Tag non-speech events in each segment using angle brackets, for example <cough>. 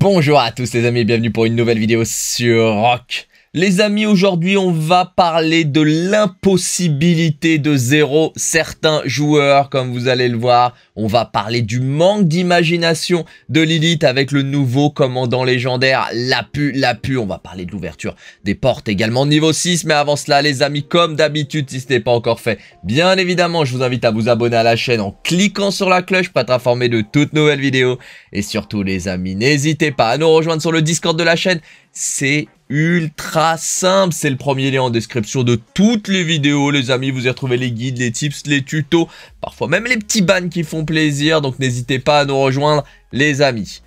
Bonjour à tous les amis, bienvenue pour une nouvelle vidéo sur Rock les amis, aujourd'hui, on va parler de l'impossibilité de zéro certains joueurs, comme vous allez le voir. On va parler du manque d'imagination de Lilith avec le nouveau commandant légendaire, la pu, la pu. On va parler de l'ouverture des portes également niveau 6. Mais avant cela, les amis, comme d'habitude, si ce n'est pas encore fait, bien évidemment, je vous invite à vous abonner à la chaîne en cliquant sur la cloche pour être informé de toutes nouvelles vidéos. Et surtout, les amis, n'hésitez pas à nous rejoindre sur le Discord de la chaîne. C'est ultra simple. C'est le premier lien en description de toutes les vidéos, les amis. Vous y retrouvez les guides, les tips, les tutos, parfois même les petits bans qui font plaisir. Donc n'hésitez pas à nous rejoindre, les amis.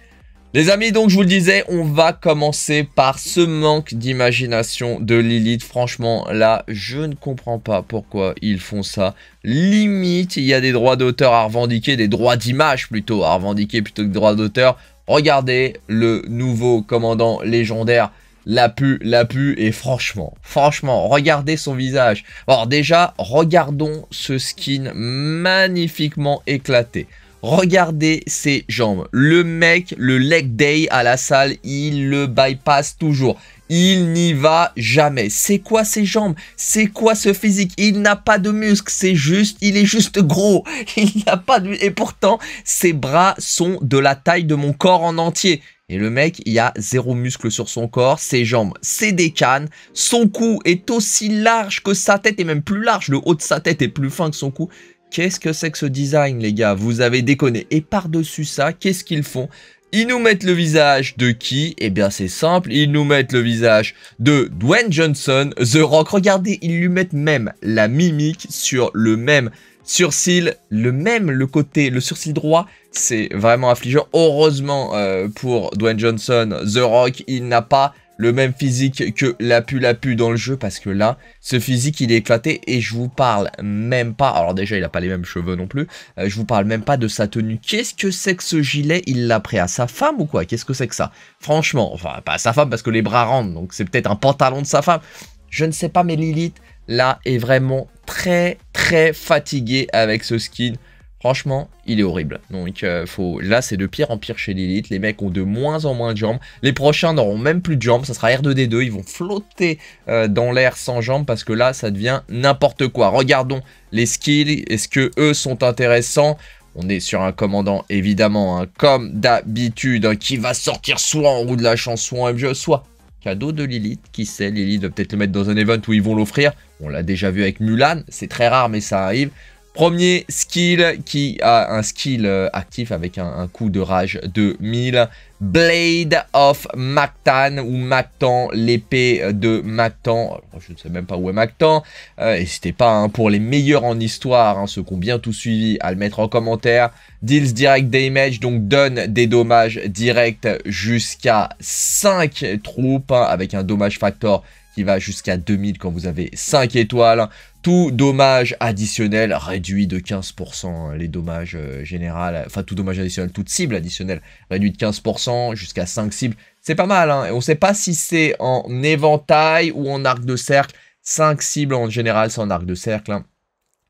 Les amis, donc je vous le disais, on va commencer par ce manque d'imagination de Lilith. Franchement, là, je ne comprends pas pourquoi ils font ça. Limite, il y a des droits d'auteur à revendiquer, des droits d'image plutôt à revendiquer plutôt que des droits d'auteur. Regardez le nouveau commandant légendaire la pu, la pu, et franchement, franchement, regardez son visage. Alors déjà, regardons ce skin magnifiquement éclaté. Regardez ses jambes. Le mec, le leg day à la salle, il le bypass toujours. Il n'y va jamais. C'est quoi ses jambes C'est quoi ce physique Il n'a pas de muscles, c'est juste, il est juste gros. <laughs> Il n'a pas de et pourtant ses bras sont de la taille de mon corps en entier. Et le mec, il a zéro muscle sur son corps, ses jambes, c'est des cannes, son cou est aussi large que sa tête, et même plus large, le haut de sa tête est plus fin que son cou. Qu'est-ce que c'est que ce design, les gars Vous avez déconné. Et par-dessus ça, qu'est-ce qu'ils font ils nous mettent le visage de qui Eh bien c'est simple, ils nous mettent le visage de Dwayne Johnson, The Rock. Regardez, ils lui mettent même la mimique sur le même Sourcil, le même, le côté, le sourcil droit, c'est vraiment affligeant. Heureusement euh, pour Dwayne Johnson, The Rock, il n'a pas le même physique que la pu la pu dans le jeu parce que là, ce physique il est éclaté et je vous parle même pas, alors déjà il a pas les mêmes cheveux non plus, euh, je vous parle même pas de sa tenue. Qu'est-ce que c'est que ce gilet Il l'a pris à sa femme ou quoi Qu'est-ce que c'est que ça Franchement, enfin pas à sa femme parce que les bras rentrent donc c'est peut-être un pantalon de sa femme. Je ne sais pas mais Lilith, là est vraiment très très fatigué avec ce skin. Franchement, il est horrible. Donc euh, faut... là, c'est de pire en pire chez l'élite. Les mecs ont de moins en moins de jambes. Les prochains n'auront même plus de jambes. Ça sera R2D2. Ils vont flotter euh, dans l'air sans jambes parce que là, ça devient n'importe quoi. Regardons les skills. Est-ce que eux sont intéressants on est sur un commandant, évidemment, hein, comme d'habitude, hein, qui va sortir soit en roue de la chance, soit en soit Cadeau de Lilith, qui sait, Lilith va peut-être le mettre dans un event où ils vont l'offrir. On l'a déjà vu avec Mulan, c'est très rare mais ça arrive. Premier skill qui a un skill euh, actif avec un, coup de rage de 1000. Blade of Mactan ou Mactan, l'épée de Mactan. Oh, je ne sais même pas où est Mactan. Euh, N'hésitez pas hein, pour les meilleurs en histoire, hein, ceux qui ont bien tout suivi, à le mettre en commentaire. Deals direct damage, donc donne des dommages directs jusqu'à 5 troupes hein, avec un dommage factor qui va jusqu'à 2000 quand vous avez 5 étoiles. Tout dommage additionnel réduit de 15%. Les dommages euh, généraux, enfin tout dommage additionnel, toute cible additionnelle réduit de 15% jusqu'à 5 cibles. C'est pas mal, hein. on sait pas si c'est en éventail ou en arc de cercle. 5 cibles en général, c'est en arc de cercle. Hein.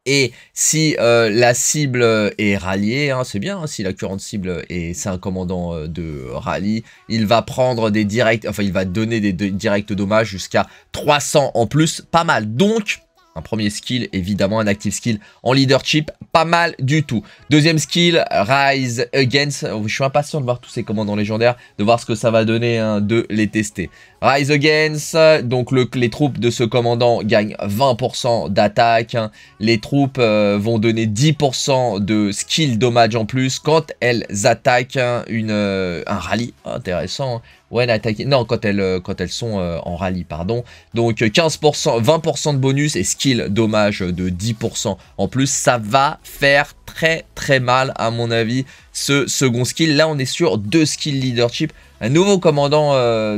Et si euh, la cible est ralliée, hein, c'est bien, hein, si la current cible est, c'est un commandant euh, de rallye, il va prendre des directs, enfin il va donner des directs dommages jusqu'à 300 en plus, pas mal. Donc, un premier skill, évidemment un active skill en leadership, pas mal du tout. Deuxième skill, Rise Against. Je suis impatient de voir tous ces commandants légendaires, de voir ce que ça va donner hein, de les tester. Rise Against, donc les troupes de ce commandant gagnent 20% d'attaque. Hein. Les troupes euh, vont donner 10% de skill dommage en plus quand elles attaquent hein, euh, un rallye. Intéressant. Non, quand elles, euh, quand elles sont euh, en rallye, pardon. Donc 15%, euh, 20% de bonus et skill dommage de 10% en plus. Ça va faire très très mal à mon avis ce second skill. Là on est sur deux skills leadership. Un nouveau commandant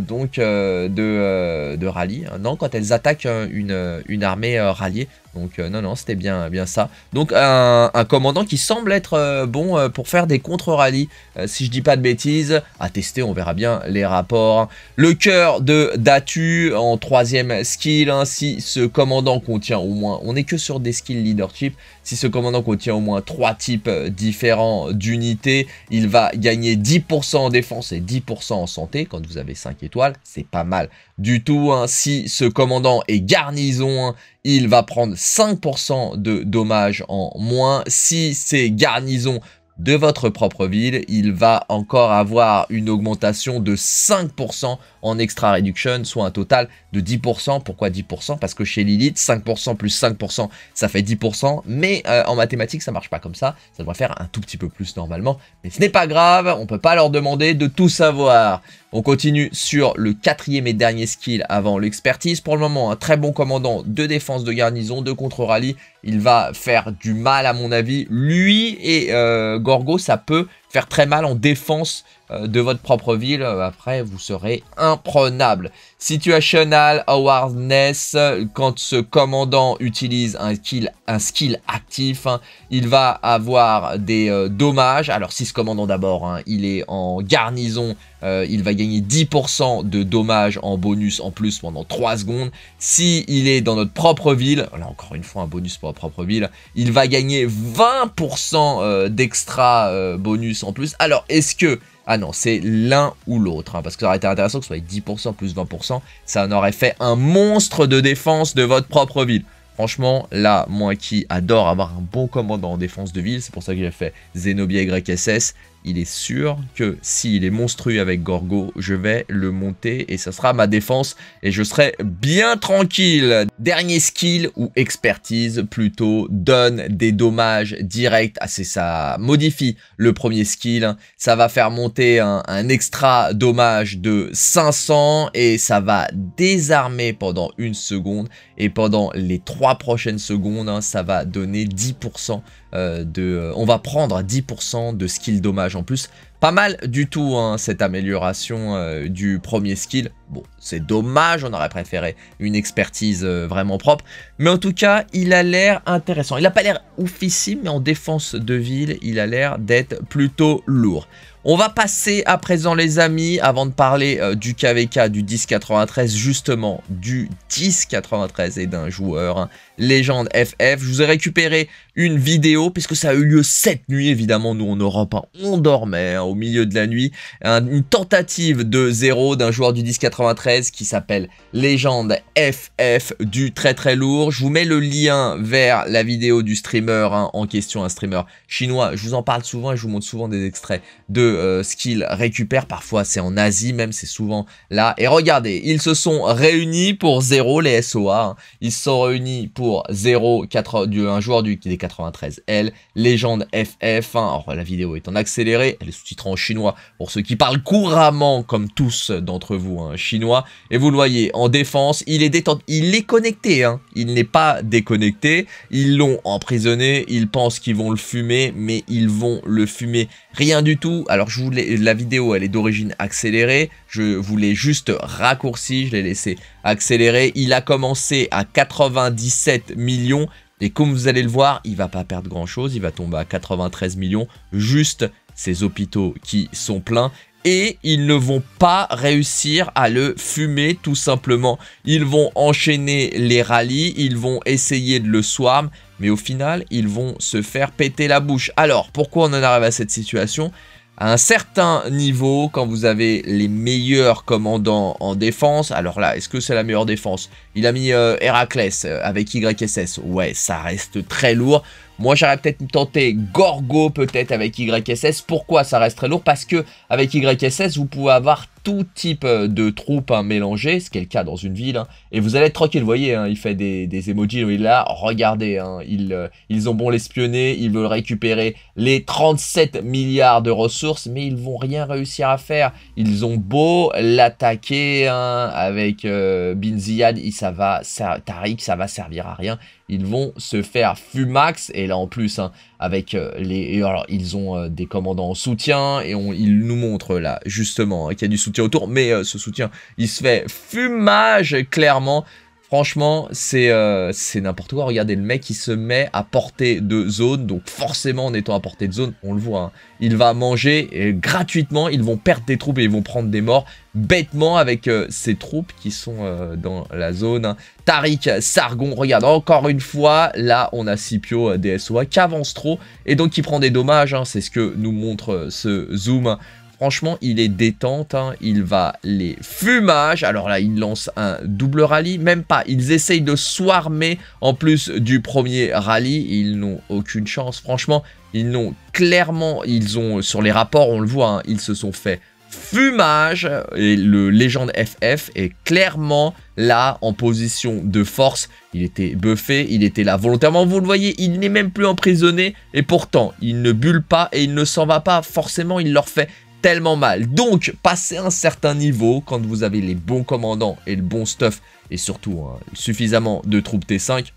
donc de, rallye. Non, quand elles attaquent hein, une, une armée ralliée, donc euh, non, non, c'était bien, bien ça. Donc un, commandant qui semble être euh, bon euh, pour faire des contre rallyes si je dis pas de bêtises. À tester, on verra bien les rapports. Le cœur de Datu en troisième skill. Hein. si ce commandant contient au moins, on n'est que sur des skills leadership. Si ce commandant contient au moins trois types différents d'unités, il va gagner 10% en défense et 10% en santé. Quand vous avez 5 étoiles, c'est pas mal du tout. Hein. Si ce commandant est garnison, hein, il va prendre 5% de dommages en moins. Si c'est garnison de votre propre ville, il va encore avoir une augmentation de 5% en extra reduction, soit un total de 10%. Pourquoi 10% Parce que chez Lilith, 5% plus 5%, ça fait 10%, mais euh, en mathématiques, ça marche pas comme ça. Ça devrait faire un tout petit peu plus normalement, mais ce n'est pas grave, on ne peut pas leur demander de tout savoir. On continue sur le quatrième et dernier skill avant l'expertise. Pour le moment, un très bon commandant de défense de garnison, de contre-rallye. Il va faire du mal à mon avis. Lui et euh, Gorgo, ça peut faire très mal en défense euh, de votre propre ville, euh, après vous serez imprenable. Situational awareness, quand ce commandant utilise un skill, un skill actif, hein, il va avoir des euh, dommages. Alors si ce commandant d'abord, hein, il est en garnison, il va gagner 10% de dommages en bonus en plus pendant 3 secondes. Si il est dans notre propre ville, là encore une fois un bonus pour la propre ville, il va gagner 20% d'extra bonus en plus. Alors est-ce que ah non, c'est l'un ou l'autre, hein, parce que ça aurait été intéressant que ce soit 10% plus 20%, ça en aurait fait un monstre de défense de votre propre ville. Franchement, là, moi qui adore avoir un bon commandant en défense de ville, c'est pour ça que j'ai fait Zenobia YSS, il est sûr que s'il est monstrueux avec Gorgo, je vais le monter et ça sera ma défense et je serai bien tranquille. Dernier skill ou expertise plutôt, donne des dommages directs. Ah, ça, modifie le premier skill. Ça va faire monter un, un extra dommage de 500 et ça va désarmer pendant une seconde et pendant les trois prochaines secondes, hein, ça va donner 10% euh, de... Euh, on va prendre 10% de skill dommage en plus. Pas mal du tout hein, cette amélioration euh, du premier skill. Bon, c'est dommage, on aurait préféré une expertise vraiment propre. Mais en tout cas, il a l'air intéressant. Il n'a pas l'air oufissime, mais en défense de ville, il a l'air d'être plutôt lourd. On va passer à présent les amis, avant de parler euh, du KVK, du 1093, justement du 1093 et d'un joueur, hein, légende FF. Je vous ai récupéré une vidéo, puisque ça a eu lieu cette nuit évidemment, nous en Europe, hein. on dormait hein, au milieu de la nuit. une tentative de zéro d'un joueur du 1093 qui s'appelle légende FF du très très lourd. Je vous mets le lien vers la vidéo du streamer en question, un streamer chinois. Je vous en parle souvent et je vous montre souvent des extraits de euh, ce qu'ils récupèrent. Parfois, c'est en Asie même, c'est souvent là. Et regardez, ils se sont réunis pour zéro les SOA. Hein. Ils se sont réunis pour 0, 4, un joueur du, des 93L, légende FF. Alors, la vidéo est en accéléré, elle est sous-titrée en chinois pour ceux qui parlent couramment, comme tous d'entre vous, hein, chinois. Et vous le voyez, en défense, il est détendu, il est connecté. Hein. Il n'est pas déconnecté. Ils l'ont emprisonné, ils pensent qu'ils vont le fumer, mais ils vont le fumer rien du tout. Alors, je voulais, la vidéo elle est d'origine accélérée, je voulais juste raccourci, je l'ai laissé accélérer. Il a commencé à 97 millions et comme vous allez le voir, il va pas perdre grand chose, il va tomber à 93 millions, juste ces hôpitaux qui sont pleins et ils ne vont pas réussir à le fumer tout simplement. Ils vont enchaîner les rallyes, ils vont essayer de le swarm, mais au final, ils vont se faire péter la bouche. Alors, pourquoi on en arrive à cette situation à un certain niveau, quand vous avez les meilleurs commandants en défense, alors là, est-ce que c'est la meilleure défense Il a mis euh, Héraclès euh, avec YSS, ouais, ça reste très lourd. Moi, j'aurais peut-être tenté Gorgo, peut-être avec YSS. Pourquoi ça reste très lourd Parce que avec YSS, vous pouvez avoir tout type euh, de troupes hein, mélangées, ce qui est le cas dans une ville. Hein. et vous allez être tranquille, vous voyez, hein, il fait des, des emojis, il là, regardez, hein, ils, euh, ils ont bon l'espionner, ils veulent récupérer les 37 milliards de ressources, mais ils vont rien réussir à faire. Ils ont beau l'attaquer avec Binziad, euh, Bin Ziyad, il, ça va, Tariq, ça va servir à rien ils vont se faire fumax. Et là en plus, hein, avec euh, les... Alors ils ont euh, des commandants en soutien et on, ils nous montrent là justement hein, qu'il y a du soutien autour. Mais euh, ce soutien, il se fait fumage clairement. Franchement, euh, c'est n'importe quoi. Regardez, le mec, qui se met à portée de zone. Donc forcément, en étant à portée de zone, on le voit. Hein. il va manger gratuitement. Ils vont perdre des troupes et ils vont prendre des morts bêtement avec ses euh, ces troupes qui sont euh, dans la zone. Tarik, hein. Tariq, Sargon, regarde, encore une fois, là, on a Scipio DSOA qui avance trop. Et donc, qui prend des dommages. Hein. c'est ce que nous montre ce zoom. Franchement, il est détente, hein. il va les fumages. Alors là, il lance un double rallye, même pas. Ils essayent de soirmer en plus du premier rallye. Ils n'ont aucune chance. Franchement, ils n'ont clairement, ils ont sur les rapports, on le voit, hein, ils se sont fait fumage et le légende FF est clairement là en position de force. Il était buffé, il était là volontairement. Vous le voyez, il n'est même plus emprisonné et pourtant il ne bulle pas et il ne s'en va pas. Forcément, il leur fait tellement mal. Donc, passer un certain niveau quand vous avez les bons commandants et le bon stuff, et surtout hein, suffisamment de troupes T5,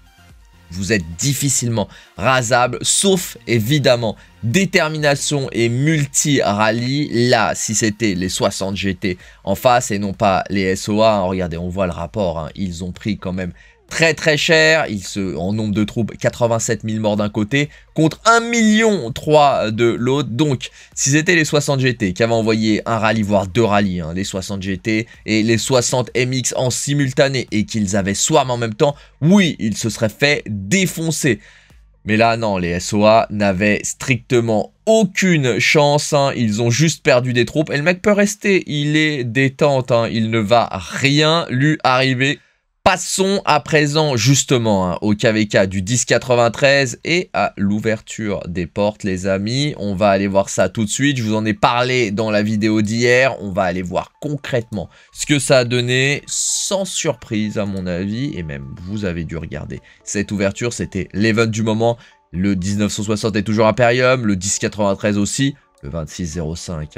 vous êtes difficilement rasable, sauf évidemment détermination et multi-rallye. Là, si c'était les 60 GT en face et non pas les SOA, hein, regardez, on voit le rapport, hein, ils ont pris quand même très très cher. Il se, en nombre de troupes, 87 000 morts d'un côté, contre 1 million 3 de l'autre. Donc, si étaient les 60 GT qui avaient envoyé un rallye, voire deux rallyes, hein, les 60 GT et les 60 MX en simultané, et qu'ils avaient swarm en même temps, oui, ils se seraient fait défoncer. Mais là, non, les SOA n'avaient strictement aucune chance. Hein. Ils ont juste perdu des troupes. Et le mec peut rester. Il est détente. Hein. Il ne va rien lui arriver. Passons à présent justement hein, au KVK du 1093 et à l'ouverture des portes les amis. On va aller voir ça tout de suite, je vous en ai parlé dans la vidéo d'hier. On va aller voir concrètement ce que ça a donné sans surprise à mon avis et même vous avez dû regarder. Cette ouverture c'était l'event du moment, le 1960 est toujours Imperium, le 1093 aussi, le 2605-1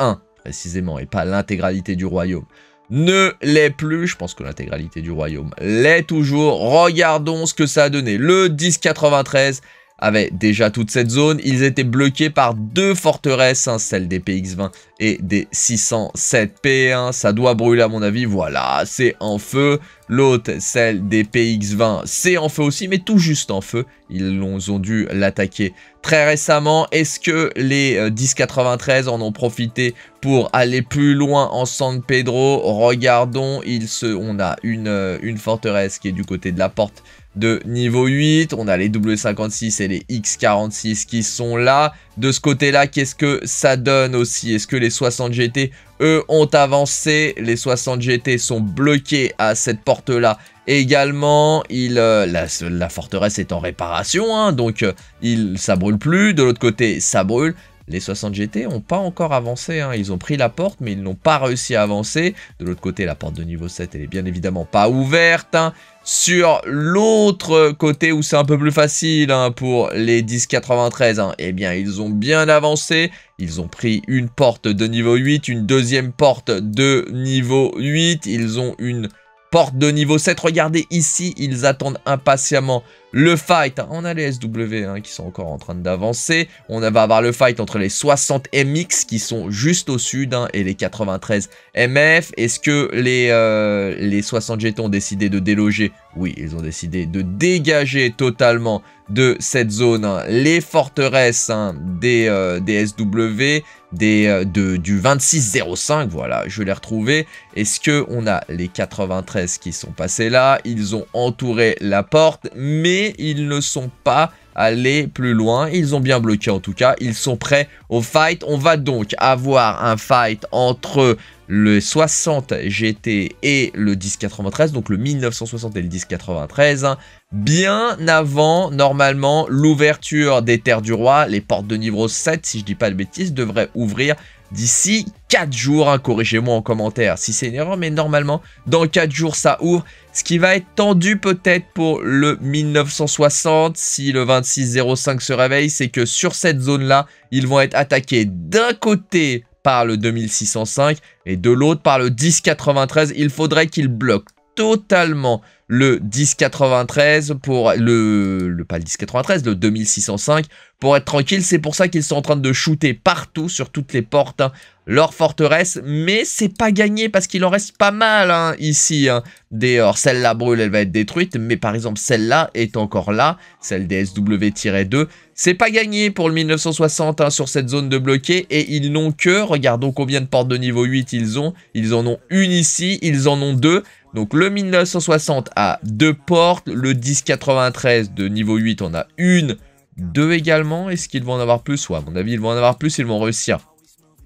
hein, précisément et pas l'intégralité du royaume ne l'est plus. Je pense que l'intégralité du royaume l'est toujours. Regardons ce que ça a donné. Le 1093 avait déjà toute cette zone. Ils étaient bloqués par deux forteresses, hein, celle des PX-20 et des 607P. 1 hein. Ça doit brûler à mon avis, voilà, c'est en feu. L'autre, celle des PX-20, c'est en feu aussi, mais tout juste en feu. Ils ont, dû l'attaquer très récemment. Est-ce que les 1093 euh, en ont profité pour aller plus loin en San Pedro Regardons, se, on a euh, une forteresse qui est du côté de la porte de niveau 8. On a les W56 et les X46 qui sont là. De ce côté-là, qu'est-ce que ça donne aussi Est-ce que les 60 GT, eux, ont avancé Les 60 GT sont bloqués à cette porte-là également. Il, euh, la, forteresse est en réparation, hein, donc euh, il, ça brûle plus. De l'autre côté, ça brûle. Les 60 GT n'ont pas encore avancé, hein. ils ont pris la porte mais ils n'ont pas réussi à avancer. De l'autre côté, la porte de niveau 7, elle est bien évidemment pas ouverte. Hein. Sur l'autre côté où c'est un peu plus facile hein, pour les 1093, eh bien ils ont bien avancé. Ils ont pris une porte de niveau 8, une deuxième porte de niveau 8, ils ont une porte de niveau 7. Regardez ici, ils attendent impatiemment le fight, on a les SW hein, qui sont encore en train d'avancer. On va avoir le fight entre les 60 MX qui sont juste au sud hein, et les 93 MF. Est-ce que les, euh, les 60 jetons ont décidé de déloger Oui, ils ont décidé de dégager totalement de cette zone hein. les forteresses des, euh, des, SW des, euh, du 2605. Voilà, je les retrouvé. Est-ce qu'on a les 93 qui sont passés là Ils ont entouré la porte, mais ils ne sont pas allés plus loin. Ils ont bien bloqué en tout cas. Ils sont prêts au fight. On va donc avoir un fight entre le 60 GT et le 1093, donc le 1960 et le 1093, bien avant, normalement, l'ouverture des Terres du Roi, les portes de niveau 7, si je dis pas de bêtises, devraient ouvrir d'ici 4 jours. Hein, corrigez-moi en commentaire si c'est une erreur, mais normalement, dans 4 jours, ça ouvre. Ce qui va être tendu peut-être pour le 1960, si le 2605 se réveille, c'est que sur cette zone-là, ils vont être attaqués d'un côté par le 2605 et de l'autre par le 1093. Il faudrait qu'ils bloquent totalement le 1093 pour le, le pas le 1093 le 2605 pour être tranquille c'est pour ça qu'ils sont en train de shooter partout sur toutes les portes hein, leur forteresse mais c'est pas gagné parce qu'il en reste pas mal hein, ici hein. dehors d'ailleurs celle-là brûle elle va être détruite mais par exemple celle-là est encore là celle des SW-2 c'est pas gagné pour le 1960 sur cette zone de bloqué et ils n'ont que regardons combien de portes de niveau 8 ils ont ils en ont une ici ils en ont deux donc le 1960 a deux portes, le 1093 de niveau 8 en a une, deux également. Est-ce qu'ils vont en avoir plus Ouais, à mon avis, ils vont en avoir plus, ils vont réussir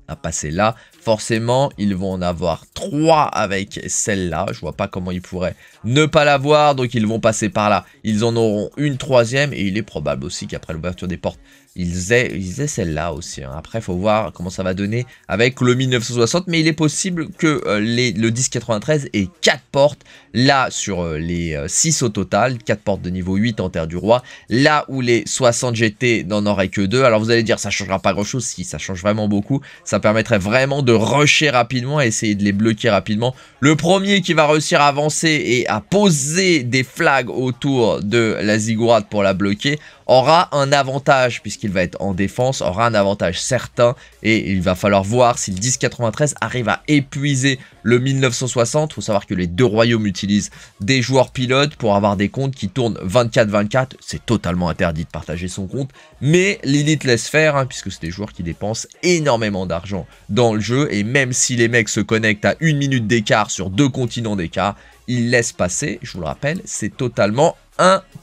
à passer là. Forcément, ils vont en avoir trois avec celle-là. Je vois pas comment ils pourraient ne pas l'avoir, donc ils vont passer par là. Ils en auront une troisième et il est probable aussi qu'après l'ouverture des portes ils aient, celle-là aussi. Hein. Après, il faut voir comment ça va donner avec le 1960. Mais il est possible que euh, les, le 1093 ait 4 portes. Là, sur euh, les 6 euh, au total, 4 portes de niveau 8 en Terre du Roi. Là où les 60 GT n'en auraient que 2. Alors vous allez dire, ça changera pas grand-chose. Si, ça change vraiment beaucoup. Ça permettrait vraiment de rusher rapidement et essayer de les bloquer rapidement. Le premier qui va réussir à avancer et à poser des flags autour de la ziggurat pour la bloquer aura un avantage, puisqu'il va être en défense, aura un avantage certain, et il va falloir voir si le 1093 arrive à épuiser le 1960. Il faut savoir que les deux royaumes utilisent des joueurs pilotes pour avoir des comptes qui tournent 24-24. C'est totalement interdit de partager son compte, mais Lilith laisse faire, hein, puisque c'est des joueurs qui dépensent énormément d'argent dans le jeu, et même si les mecs se connectent à une minute d'écart sur deux continents d'écart, ils laissent passer, je vous le rappelle, c'est totalement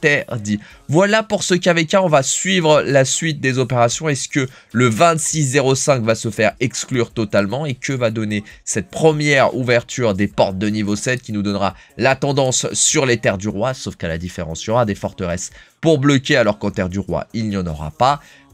interdit. Voilà pour ce KVK, on va suivre la suite des opérations. Est-ce que le 2605 va se faire exclure totalement et que va donner cette première ouverture des portes de niveau 7 qui nous donnera la tendance sur les terres du roi, sauf qu'à la différence, il y aura des forteresses pour bloquer alors qu'en terre du roi, il n'y en aura pas.